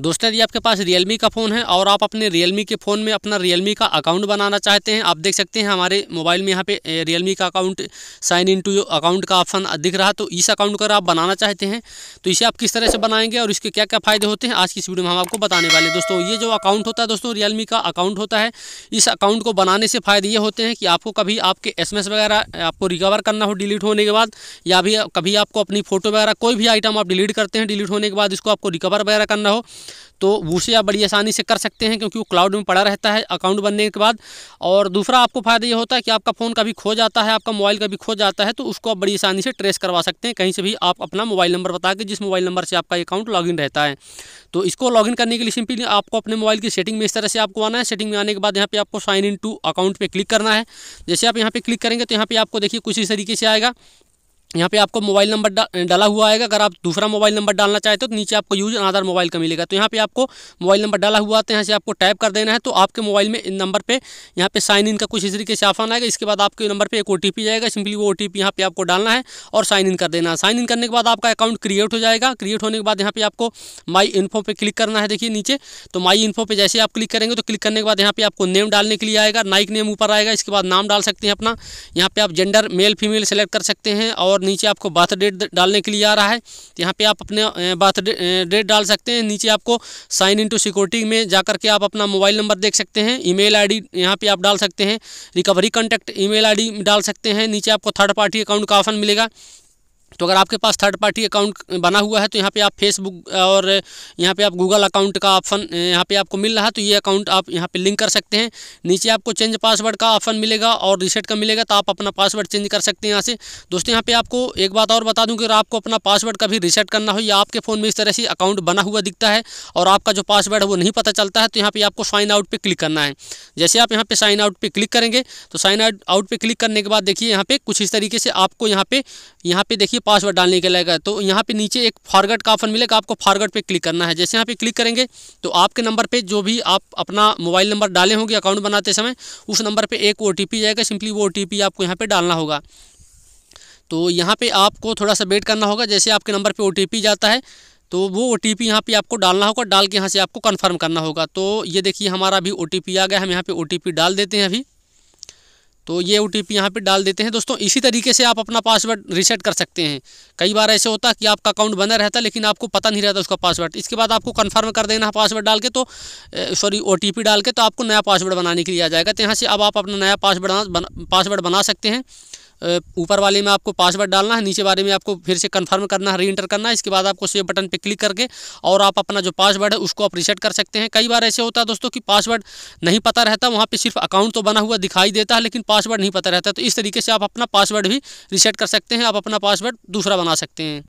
दोस्तों यदि आपके पास रियलमी का फ़ोन है और आप अपने रियलमी के फ़ोन में अपना रियलमी का अकाउंट बनाना चाहते हैं आप देख सकते हैं हमारे मोबाइल में यहाँ पे रियलमी का account sign in to account का ऑप्शन दिख रहा तो इस अकाउंट अगर आप बनाना चाहते हैं तो इसे आप किस तरह से बनाएंगे और इसके क्या क्या फ़ायदे होते हैं आज की इस वीडियो में हम आपको बताने वाले हैं दोस्तों ये जो अकाउंट होता है दोस्तों रियलमी का अकाउंट होता है इस अकाउंट को बनाने से फ़ायदे ये होते हैं कि आपको कभी आपके एस वगैरह आपको रिकवर करना हो डिलीट होने के बाद या भी कभी आपको अपनी फ़ोटो वगैरह कोई भी आइटम आप डिलीट करते हैं डिलीट होने के बाद इसको आपको रिकवर वगैरह करना हो तो उसे आप बड़ी आसानी से कर सकते हैं क्योंकि वो क्लाउड में पड़ा रहता है अकाउंट बनने के बाद और दूसरा आपको फ़ायदा ये होता है कि आपका फ़ोन कभी खो जाता है आपका मोबाइल कभी खो जाता है तो उसको आप बड़ी आसानी से ट्रेस करवा सकते हैं कहीं से भी आप अपना मोबाइल नंबर बता के जिस मोबाइल नंबर से आपका अकाउंट लॉगिन रहता है तो इसको लॉगिन करने के लिए सिंपली आपको अपने मोबाइल की सेटिंग में इस तरह से आपको आना है सेटिंग में आने के बाद यहाँ पे आपको साइन इन टू अकाउंट पर क्लिक करना है जैसे आप यहाँ पे क्लिक करेंगे तो यहाँ पे आपको देखिए कुछ इस तरीके से आएगा यहाँ पे आपको मोबाइल नंबर डा, डाला हुआ आएगा अगर आप दूसरा मोबाइल नंबर डालना चाहते हो तो नीचे आपको यूज आधार मोबाइल का मिलेगा तो यहाँ पे आपको मोबाइल नंबर डाला हुआ है यहाँ से आपको टाइप कर देना है तो आपके मोबाइल में इन नंबर पे यहाँ पे साइन इन का कुछ इस तरीके से ऑफन आएगा इसके बाद आपके नंबर पर एक ओ जाएगा सिंपली वो ओ टी यहाँ पे आपको डालना है और साइन इन कर देना है साइन इन करने के बाद आपका अकाउंट क्रिएट हो जाएगा क्रिएट होने के बाद यहाँ पे आपको माई इन्फो पर क्लिक करना है देखिए नीचे तो माई इन्फो पर जैसे आप क्लिक करेंगे तो क्लिक करने के बाद यहाँ पे आपको नेम डालने के लिए आएगा नाइक नेम ऊपर आएगा इसके बाद नाम डाल सकते हैं अपना यहाँ पे आप जेंडर मेल फीमेल सेलेक्ट कर सकते हैं और मतलब नीचे आपको बर्थ डेट डालने के लिए आ रहा है यहाँ पे आप अपने बर्थ डेट डाल सकते हैं नीचे आपको साइन इन टू सिक्योरिटी में जाकर के आप अपना मोबाइल नंबर देख सकते हैं ईमेल आईडी यहाँ पर आप डाल सकते हैं रिकवरी कॉन्टैक्ट ईमेल आईडी डाल सकते हैं नीचे आपको थर्ड पार्टी अकाउंट का ऑप्शन मिलेगा तो अगर आपके पास थर्ड पार्टी अकाउंट बना हुआ है तो यहाँ पे आप फेसबुक और यहाँ पे आप गूगल अकाउंट का ऑप्शन यहाँ पे आपको मिल रहा है तो ये अकाउंट आप यहाँ पे लिंक कर सकते हैं नीचे आपको चेंज पासवर्ड का ऑप्शन मिलेगा और रिसेट का मिलेगा तो आप अपना पासवर्ड चेंज कर सकते हैं यहाँ से दोस्तों यहाँ पर आपको एक बात और बता दूँ कि अगर आपको अपना पासवर्ड कभी रिसेट करना हो या आपके फ़ोन में इस तरह से अकाउंट बना हुआ दिखता है और आपका जो पासवर्ड है वो नहीं पता चलता है तो यहाँ पर आपको साइन आउट पर क्लिक करना है जैसे आप यहाँ पर साइन आउट पर क्लिक करेंगे तो साइन आउट पर क्लिक करने के बाद देखिए यहाँ पर कुछ इस तरीके से आपको यहाँ पर यहाँ पर देखिए पासवर्ड डालने के लगेगा तो यहाँ पे नीचे एक फॉरगट का ऑप्शन मिलेगा आपको फॉरगट पे क्लिक करना है जैसे यहाँ पे क्लिक करेंगे तो आपके नंबर पे जो भी आप अपना मोबाइल नंबर डाले होंगे अकाउंट बनाते समय उस नंबर पे एक ओ जाएगा सिंपली वो ओ आपको यहाँ पर डालना होगा तो यहाँ पर आपको थोड़ा सा वेट करना होगा जैसे आपके नंबर पर ओ जाता है तो वो ओ टी पी यहाँ पर आपको डालना होगा डाल के यहाँ से आपको कन्फर्म करना होगा तो ये देखिए हमारा अभी ओ आ गया हम यहाँ पर ओ डाल देते हैं अभी तो ये ओ टी यहाँ पर डाल देते हैं दोस्तों इसी तरीके से आप अपना पासवर्ड रीसेट कर सकते हैं कई बार ऐसे होता है कि आपका अकाउंट बना रहता है लेकिन आपको पता नहीं रहता उसका पासवर्ड इसके बाद आपको कन्फर्म कर देना है पासवर्ड डाल के तो सॉरी ओ टी डाल के तो आपको नया पासवर्ड बनाने के लिए आ जाएगा तो यहाँ से अब आप अपना नया पासवर्ड पासवर्ड बना सकते हैं ऊपर वाले में आपको पासवर्ड डालना है नीचे वाले में आपको फिर से कन्फर्म करना है री इंटर करना है इसके बाद आपको सेव बटन पर क्लिक करके और आप अपना जो पासवर्ड है उसको आप रिसेट कर सकते हैं कई बार ऐसे होता है दोस्तों कि पासवर्ड नहीं पता रहता वहाँ पर सिर्फ अकाउंट तो बना हुआ दिखाई देता है लेकिन पासवर्ड नहीं पता रहता तो इस तरीके से आप अपना पासवर्ड भी रिसेट कर सकते हैं आप अपना पासवर्ड दूसरा बना सकते हैं